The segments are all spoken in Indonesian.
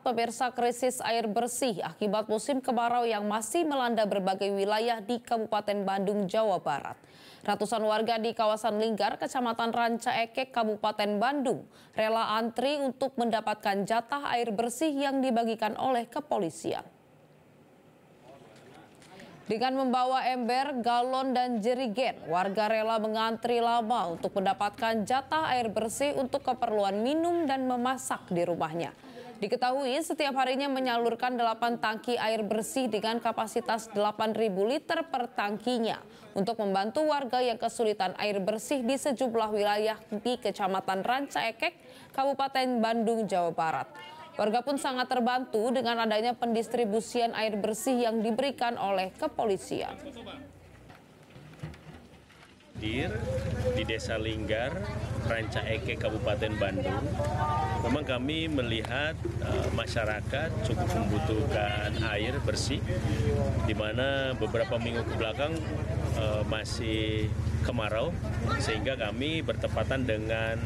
Pemirsa krisis air bersih akibat musim kemarau yang masih melanda berbagai wilayah di Kabupaten Bandung, Jawa Barat. Ratusan warga di kawasan Linggar, Kecamatan Ranca Ekek, Kabupaten Bandung rela antri untuk mendapatkan jatah air bersih yang dibagikan oleh kepolisian. Dengan membawa ember, galon, dan jerigen, warga rela mengantri lama untuk mendapatkan jatah air bersih untuk keperluan minum dan memasak di rumahnya. Diketahui setiap harinya menyalurkan 8 tangki air bersih dengan kapasitas 8.000 liter per tangkinya untuk membantu warga yang kesulitan air bersih di sejumlah wilayah di Kecamatan Rancaekek, Kabupaten Bandung, Jawa Barat. Warga pun sangat terbantu dengan adanya pendistribusian air bersih yang diberikan oleh kepolisian. Di Desa Linggar, Rancaekek, Kabupaten Bandung, memang kami melihat uh, masyarakat cukup membutuhkan air bersih, di mana beberapa minggu ke belakang uh, masih kemarau, sehingga kami bertepatan dengan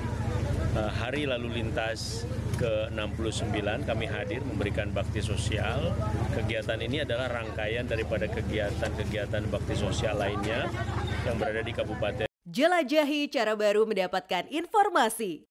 uh, hari lalu lintas ke-69 kami hadir memberikan bakti sosial. Kegiatan ini adalah rangkaian daripada kegiatan-kegiatan bakti sosial lainnya yang berada di kabupaten. Jelajahi cara baru mendapatkan informasi.